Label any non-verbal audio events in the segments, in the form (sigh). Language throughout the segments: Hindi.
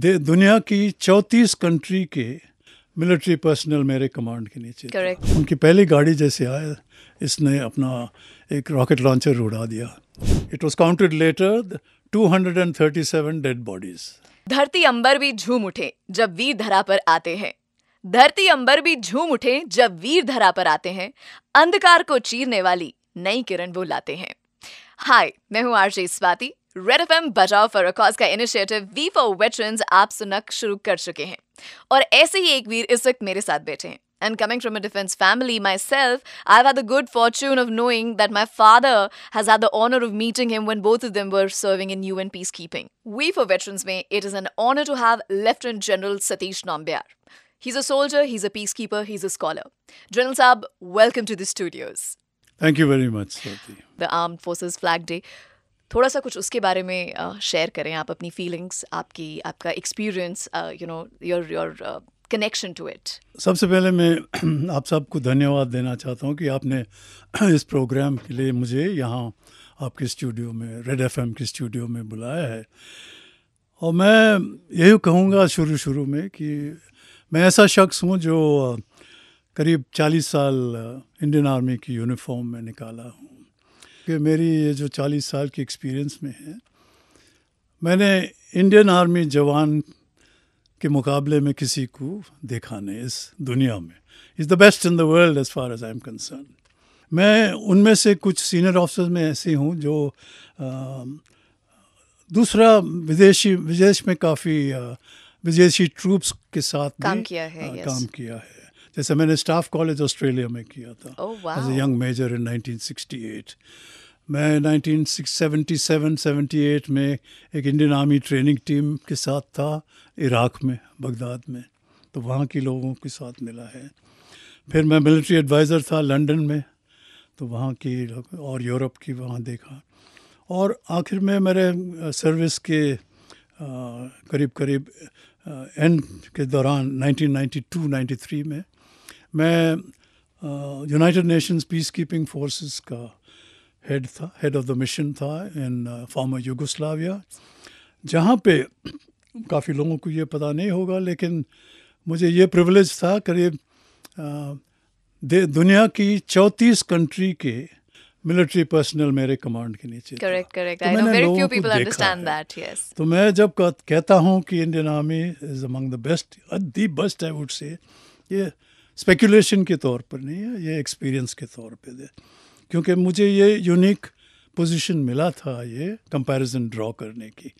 दे दुनिया की चौंतीस कंट्री के मिलिट्री पर्सनल मेरे कमांड के नीचे उनकी पहली गाड़ी जैसे आए इसने अपना एक रॉकेट लॉन्चर उड़ा दिया it was counted later seven dead bodies धरती अंबर भी झूम उठे जब वीर धरा पर आते हैं धरती अंबर भी झूम उठे जब वीर धरा पर आते हैं अंधकार को चीरने वाली नई किरण वो लाते हैं हाय मैं हूं RJ Swati Red F M बचाव फॉर कॉज का इनिशिएटिव वी फॉर वेटरन्स आप सुनक शुरू कर चुके हैं और ऐसे ही एक वीर इस वक्त मेरे साथ बैठे हैं And coming from a defense family myself, I've had the good fortune of knowing that my father has had the honor of meeting him when both of them were serving in UN peacekeeping. We for Veterans May, it is an honor to have Lieutenant General Satish Nambiar. He's a soldier, he's a peacekeeper, he's a scholar. General Saab, welcome to the studios. Thank you very much, Swati. The Armed Forces Flag Day. थोड़ा सा कुछ उसके बारे में शेयर करें आप अपनी फीलिंग्स आपकी आपका experience you know your your connection to it सबसे पहले मैं (clears throat) आप सबको धन्यवाद देना चाहता हूँ कि आपने (clears throat) इस प्रोग्राम के लिए मुझे यहाँ आपके स्टूडियो में रेड एफ के स्टूडियो में बुलाया है और मैं यही कहूँगा शुरू शुरू में कि मैं ऐसा शख्स हूँ जो करीब 40 साल इंडियन आर्मी की यूनिफॉर्म में निकाला हूँ कि मेरी ये जो चालीस साल की एक्सपीरियंस में है मैंने इंडियन आर्मी जवान के मुकाबले में किसी को देखा नहीं इस दुनिया में is the best in the world as far as I am concern मैं उनमें से कुछ सीनियर ऑफिसर्स में ऐसे हूँ जो आ, दूसरा विदेशी विदेश में काफ़ी विदेशी ट्रूप्स के साथ काम भी, किया है आ, yes. काम किया है जैसे मैंने स्टाफ कॉलेज ऑस्ट्रेलिया में किया था as a young major in 1968 मैं 1977 78 में एक इंडियन आर्मी ट्रेनिंग टीम के साथ था इराक में बगदाद में तो वहाँ के लोगों के साथ मिला है फिर मैं मिलिट्री एडवाइज़र था लंदन में तो वहाँ की और यूरोप की वहाँ देखा और आखिर में मेरे सर्विस के करीब करीब एंड के दौरान 1992-93 में मैं United Nations peace keeping forces का हेड था हेड ऑफ द मिशन था इन फॉर्मर यूगोस्लाविया जहाँ पे काफ़ी लोगों को ये पता नहीं होगा लेकिन मुझे ये प्रिवलेज था करीब दुनिया की चौंतीस कंट्री के मिलिट्री पर्सनल मेरे कमांड के नीचे correct correct I know very few people understand that yes तो मैं जब कहता हूँ कि Indian army is among the best the best I would say ये स्पेकुलेशन के तौर पर नहीं है ये एक्सपीरियंस के तौर पे दे क्योंकि मुझे ये यूनिक पोजीशन मिला था ये कंपैरिजन ड्रॉ करने की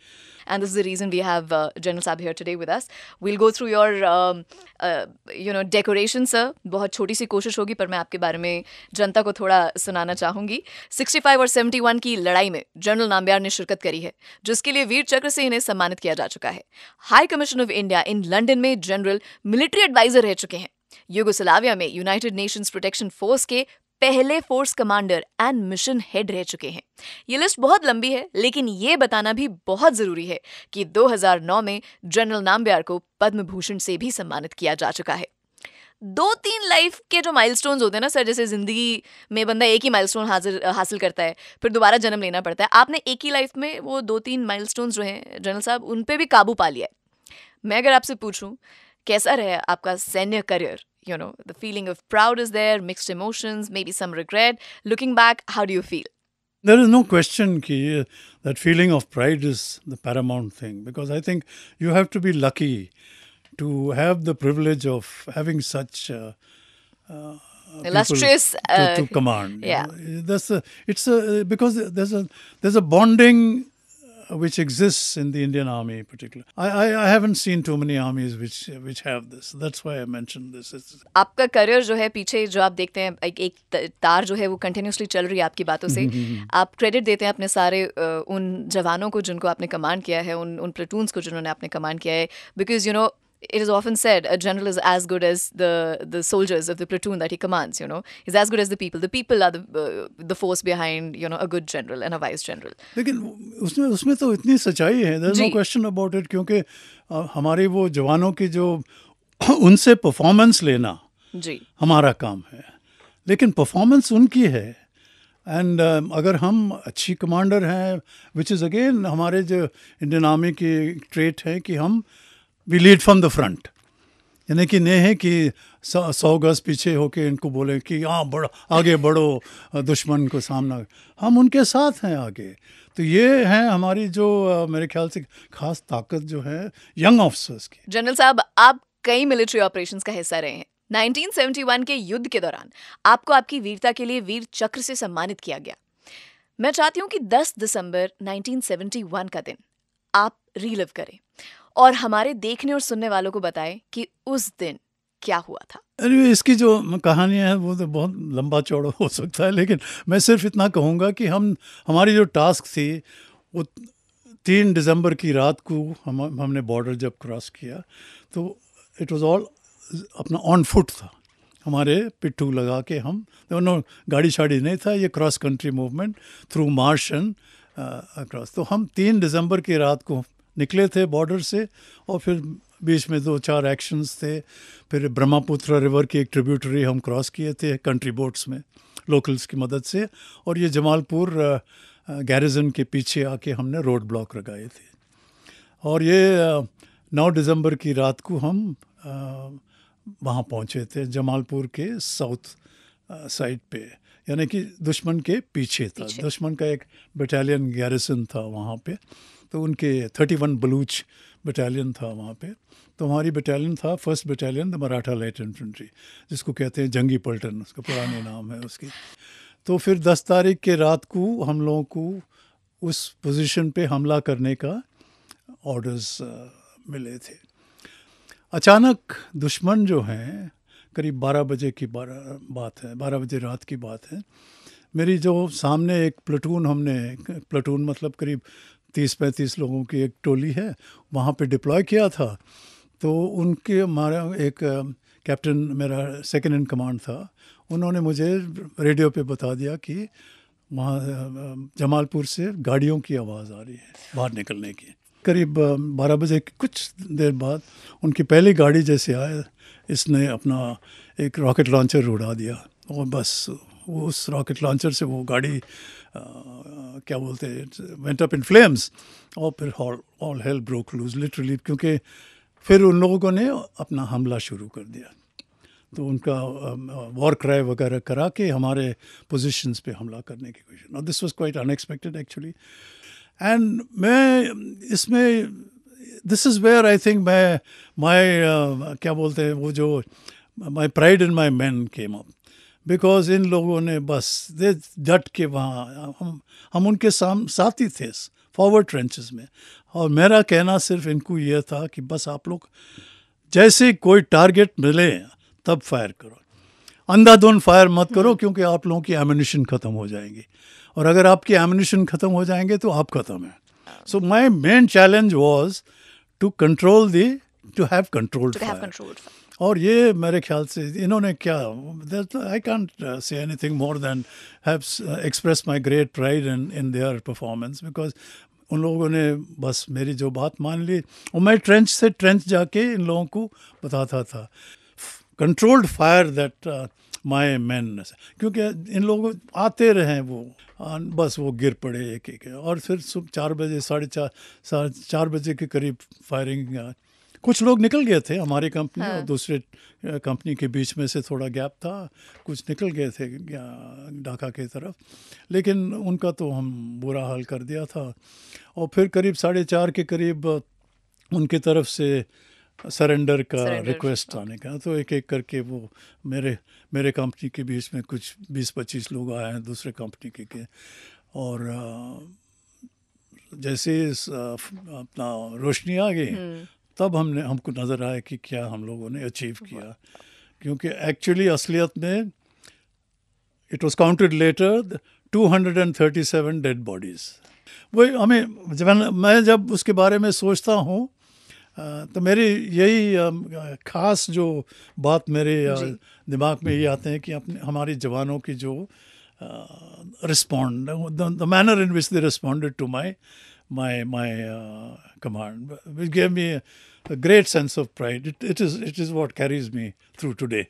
and this is the reason we have uh, General Saab here today with us. We'll go through your, um, uh, you know, decoration, sir. बहुत छोटी सी कोशिश होगी पर मैं आपके बारे में जनता को थोड़ा सुनाना चाहूँगी 65 और 71 की लड़ाई में जनरल नाम्बियार ने शिरकत करी है जिसके लिए वीर चक्र से इन्हें सम्मानित किया जा चुका है High Commission of India in London में जनरल मिलिट्री एडवाइजर रह चुके हैं यूगोसलाविया में यूनाइटेड नेशंस प्रोटेक्शन फोर्स के पहले force commander and mission head रह चुके हैं ये लिस्ट बहुत लंबी है लेकिन ये बताना भी बहुत ज़रूरी है कि 2009 में जनरल नामब्यार को पद्म भूषण से भी सम्मानित किया जा चुका है दो तीन लाइफ के जो माइलस्टोन्स होते हैं ना सर जैसे ज़िंदगी में बंदा एक ही माइलस्टोन स्टोन हासिल करता है फिर दोबारा जन्म लेना पड़ता है आपने एक ही लाइफ में वो दो तीन माइलस्टोन्स जो हैं जनरल साहब उन पर भी काबू पा लिया है मैं अगर आपसे पूछूं कैसा रहे आपका सैन्य career you know the feeling of proud is there mixed emotions maybe some regret looking back how do you feel there is no question ki, uh, that feeling of pride is the paramount thing because i think you have to be lucky to have the privilege of having such uh, uh, illustrious to, to, uh, command yeah you know? that's a, it's a because there's a there's a bonding uh, which exists in the Indian Army in particular. I, I, I haven't seen too many armies which which have this. That's why I mentioned this. It's... आपका करियर जो है पीछे जो आप देखते हैं एक, एक तार जो है वो कंटिन्यूसली चल रही है आपकी बातों से (laughs) आप क्रेडिट देते हैं अपने सारे उन जवानों को जिनको आपने कमांड किया है उन उन प्लेटून्स को जिन्होंने आपने कमांड किया है because you know it is often said a general is as good as the the soldiers of the platoon that he commands you know he's as good as the people the people are the uh, the force behind you know a good general and a vice general लेकिन उसमें उसमें तो इतनी सच्चाई है there is no question about it क्योंकि हमारे वो जवानों की जो (coughs) उनसे परफॉर्मेंस लेना जी हमारा काम है लेकिन परफॉर्मेंस उनकी एंड um, अगर हम अच्छी कमांडर हैं विच इज़ अगेन हमारे जो इंडियन आर्मी ट्रेट है कि हम we lead from the front यानी कि नहीं है कि सौ गज पीछे होके इनको बोले कि हाँ बढ़ो आगे बढ़ो दुश्मन को सामना हम उनके साथ हैं आगे तो ये है हमारी जो मेरे ख्याल से खास ताकत जो है यंग ऑफिसर्स की जनरल साहब आप कई मिलिट्री ऑपरेशन का हिस्सा रहे हैं 1971 के युद्ध के दौरान आपको आपकी वीरता के लिए वीर चक्र से सम्मानित किया गया मैं चाहती हूँ कि 10 दिसंबर 1971 का दिन आप रिलिव करें और हमारे देखने और सुनने वालों को बताएं कि उस दिन क्या हुआ था अरे इसकी जो कहानियाँ हैं वो तो बहुत लंबा चौड़ा हो सकता है लेकिन मैं सिर्फ इतना कहूँगा कि हम हमारी जो टास्क थी वो तीन दिसंबर की रात को हम हमने बॉर्डर जब क्रॉस किया तो इट वाज ऑल अपना ऑन फुट था हमारे पिट्ठू लगा के हम दोनों गाड़ी शाड़ी नहीं था ये cross country movement through marshes across तो हम तीन दिसंबर की रात को निकले थे बॉर्डर से और फिर बीच में दो चार एक्शंस थे फिर ब्रह्मपुत्र रिवर की एक ट्रिब्यूटरी हम क्रॉस किए थे कंट्री बोट्स में लोकल्स की मदद से और ये जमालपुर गैरिजन के पीछे आके हमने रोड ब्लॉक लगाए थे और ये नौ दिसंबर की रात को हम वहाँ पहुँचे थे जमालपुर के साउथ साइड पे यानी कि दुश्मन के पीछे था पीछे। दुश्मन का एक बटालियन गैरिसन था वहाँ पे तो उनके थर्टी वन बलूच बटालियन था वहाँ पे तो हमारी बटालियन था first battalion the Maratha light infantry जिसको कहते हैं जंगी पल्टन उसका पुराने नाम है उसकी तो फिर दस तारीख के रात को हम लोगों को उस पोजीशन पे हमला करने का ऑर्डर्स मिले थे अचानक दुश्मन जो हैं करीब बारह बजे की बारह बात है बारह बजे रात की बात है मेरी जो सामने एक प्लाटून हमने प्लाटून मतलब करीब तीस पैंतीस लोगों की एक टोली है वहाँ पे डिप्लॉय किया था तो उनके हमारा एक कैप्टन मेरा सेकंड इन कमांड था उन्होंने मुझे रेडियो पे बता दिया कि वहाँ जमालपुर से गाड़ियों की आवाज़ आ रही है बाहर निकलने की करीब बारह बजे कुछ देर बाद उनकी पहली गाड़ी जैसे आए इसने अपना एक रॉकेट लॉन्चर उड़ा दिया और बस वो उस रॉकेट लॉन्चर से वो गाड़ी आ, क्या बोलते वेंट अप इन फ्लेम्स और फिर all hell broke loose literally क्योंकि फिर उन लोगों ने अपना हमला शुरू कर दिया तो उनका वॉर क्राई वगैरह करा के हमारे पोजीशंस पे हमला करने की कोशिश this was quite unexpected actually and मैं इसमें this is where I think मैं माई क्या बोलते हैं वो जो my pride in my men came up because इन लोगों ने बस दे डट के वहाँ हम हम उनके साम साथ ही थे फॉरवर्ड ट्रेंचेस में और मेरा कहना सिर्फ इनको यह था कि बस आप लोग जैसे कोई टारगेट मिले तब फायर करो अंधाधुन फायर मत करो हम्म। क्योंकि आप लोगों की एमिनेशन ख़त्म हो जाएंगी और अगर आपकी एमिनेशन ख़त्म हो जाएंगे तो आप ख़त्म हैं So my main challenge was to control the to have controlled to fire. have controlled fire. और ये मेरे ख्याल से इन्होंने क्या I can't say anything more than have express my great pride in in their performance because उन लोगों ने बस मेरी जो बात मान ली और मैं ट्रेंच से ट्रेंच जाके इन लोगों को बताता था controlled fire that my men क्योंकि इन लोग आते रहे वो बस वो गिर पड़े एक एक और फिर सुबह चार बजे साढ़े चार चार बजे के करीब फायरिंग कुछ लोग निकल गए थे हमारी कंपनी हाँ। और दूसरे कंपनी के बीच में से थोड़ा गैप था कुछ निकल गए थे ढाका के तरफ लेकिन उनका तो हम बुरा हाल कर दिया था और फिर करीब साढ़े चार के करीब उनकी तरफ से सरेंडर का रिक्वेस्ट आने का तो एक एक करके वो मेरे मेरे कंपनी के बीच में कुछ बीस पच्चीस लोग आए हैं दूसरे कंपनी के, के और जैसे इस, अपना रोशनी आ गई हम्म। तब हमने हमको नज़र आया कि क्या हम लोगों ने अचीव किया क्योंकि एक्चुअली असलियत में it was counted later 237 dead bodies वही हमें जब मैं जब उसके बारे में सोचता हूँ तो मेरी यही ख़ास जो बात मेरे दिमाग में ये आते हैं कि अपने हमारे जवानों की जो respond the manner in which they responded to my my my command which gave me great sense of pride it is pride. It, it is it is what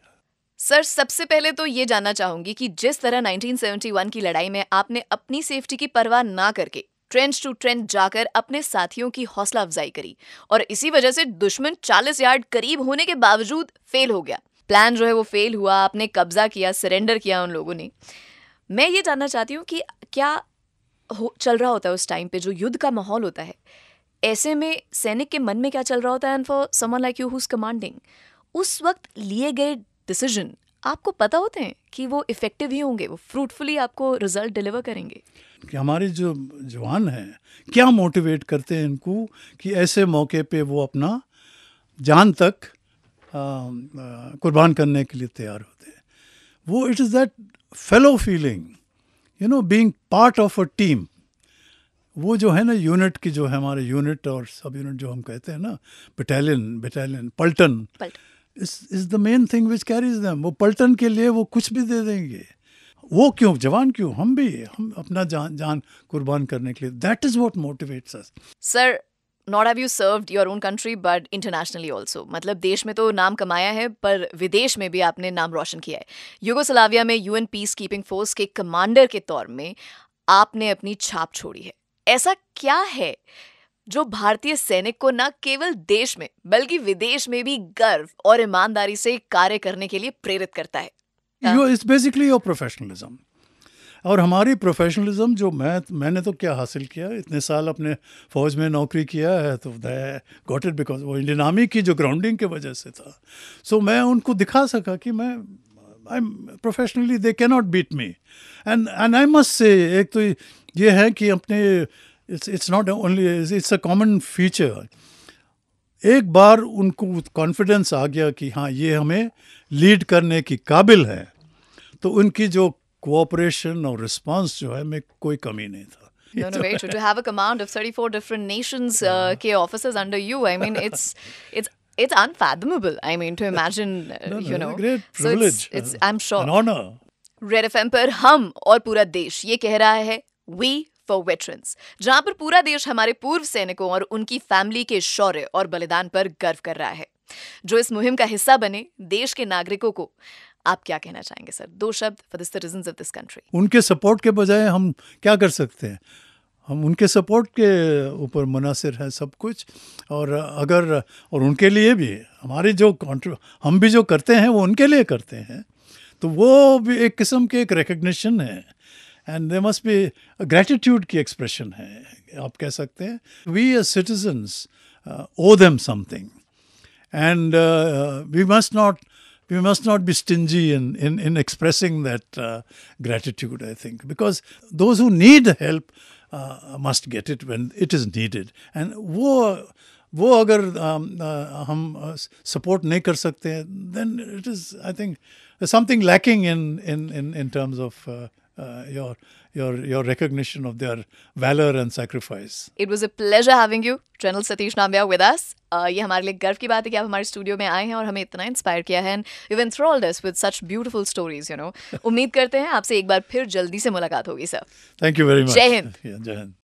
sir सबसे पहले तो ये जानना चाहूंगी कि जिस तरह 1971 की लड़ाई में आपने अपनी सेफ्टी की परवाह ना करके ट्रेंच टू ट्रेंच जाकर अपने साथियों की हौसला अफजाई करी और इसी वजह से दुश्मन 40 यार्ड करीब होने के बावजूद फेल हो गया प्लान जो है वो फेल हुआ आपने कब्जा किया सरेंडर किया उन लोगों ने मैं ये जानना चाहती हूँ कि क्या हो चल रहा होता है उस टाइम पे जो युद्ध का माहौल होता है ऐसे में सैनिक के मन में क्या चल रहा होता है and for someone like you who's commanding उस वक्त लिए गए डिसीजन आपको पता होते हैं कि वो इफेक्टिव ही होंगे वो फ्रूटफुली आपको रिजल्ट डिलीवर करेंगे कि हमारे जो जवान हैं क्या मोटिवेट करते हैं इनको कि ऐसे मौके पे वो अपना जान तक कुर्बान करने के लिए तैयार होते हैं वो it is that fellow feeling you know being part of a team वो जो है ना यूनिट की जो है हमारे यूनिट और सब यूनिट जो हम कहते हैं ना बटालियन बटालियन पल्टन is the main thing which carries them वो पल्टन के लिए वो कुछ भी दे देंगे वो क्यों जवान क्यों हम भी हम अपना जान जान कुर्बान करने के लिए that is what motivates us sir not have you served your own country but internationally also मतलब देश में तो नाम कमाया है पर विदेश में भी आपने नाम रोशन किया है यूगोसलाविया में U N peace keeping force के कमांडर के तौर में आपने अपनी छाप छोड़ी है ऐसा क्या है जो भारतीय सैनिक को न केवल देश में बल्कि विदेश में भी गर्व और ईमानदारी से कार्य करने के लिए प्रेरित करता है you it's basically your professionalism और हमारी प्रोफेशनलिज्म जो मैं मैंने तो क्या हासिल किया इतने साल अपने फ़ौज में नौकरी किया है तो गॉट इट बिकॉज वो इंडियन आर्मी की जो ग्राउंडिंग के वजह से था सो so, मैं उनको दिखा सका कि मैं I am professionally they can not beat me and and I must say एक तो ये है कि अपने it's it's not only it's a common feature एक बार उनको कॉन्फिडेंस आ गया कि हाँ ये हमें लीड करने की काबिल है तो उनकी जो कोऑपरेशन और रिस्पांस जो है में कोई कमी नहीं था No, no, very true. To have a command of 34 different nations' yeah. uh, K officers under you, I mean, it's it's it's unfathomable. I mean, to imagine, uh, no, no, you know, great privilege. So it's, it's I'm sure. An honor. Red FM पर हम और पूरा देश ये कह रहा है वी फॉर वेटरन्स जहां पर पूरा देश हमारे पूर्व सैनिकों और उनकी फैमिली के शौर्य और बलिदान पर गर्व कर रहा है जो इस मुहिम का हिस्सा बने देश के नागरिकों को आप क्या कहना चाहेंगे सर दो शब्द फॉर ऑफ दिस कंट्री उनके सपोर्ट के बजाय हम क्या कर सकते हैं हम उनके सपोर्ट के ऊपर मुनासिर है सब कुछ और अगर और उनके लिए भी हमारे जो हम भी जो करते हैं वो उनके लिए करते हैं तो वो भी एक किस्म के एक रिकग्निशन है and they must be gratitude की एक्सप्रेशन है आप कह सकते हैं we as citizens owe them something and we must not we must not be stingy in, in, in expressing that gratitude, I think, because those who need help must get it when it is needed. And वो वो अगर हम सपोर्ट नहीं कर सकते हैं then it is I think something lacking in in in in terms of uh, your your your recognition of their valor and sacrifice. It was a pleasure having you, General Satish Nambia, with us. Uh, ये हमारे लिए गर्व की बात है कि आप हमारे स्टूडियो में आए हैं और हमें इतना इंस्पायर किया है and you enthralled us with such beautiful stories you know उम्मीद करते हैं आपसे एक बार फिर जल्दी से मुलाकात होगी sir thank you very much जय हिंद जय हिंद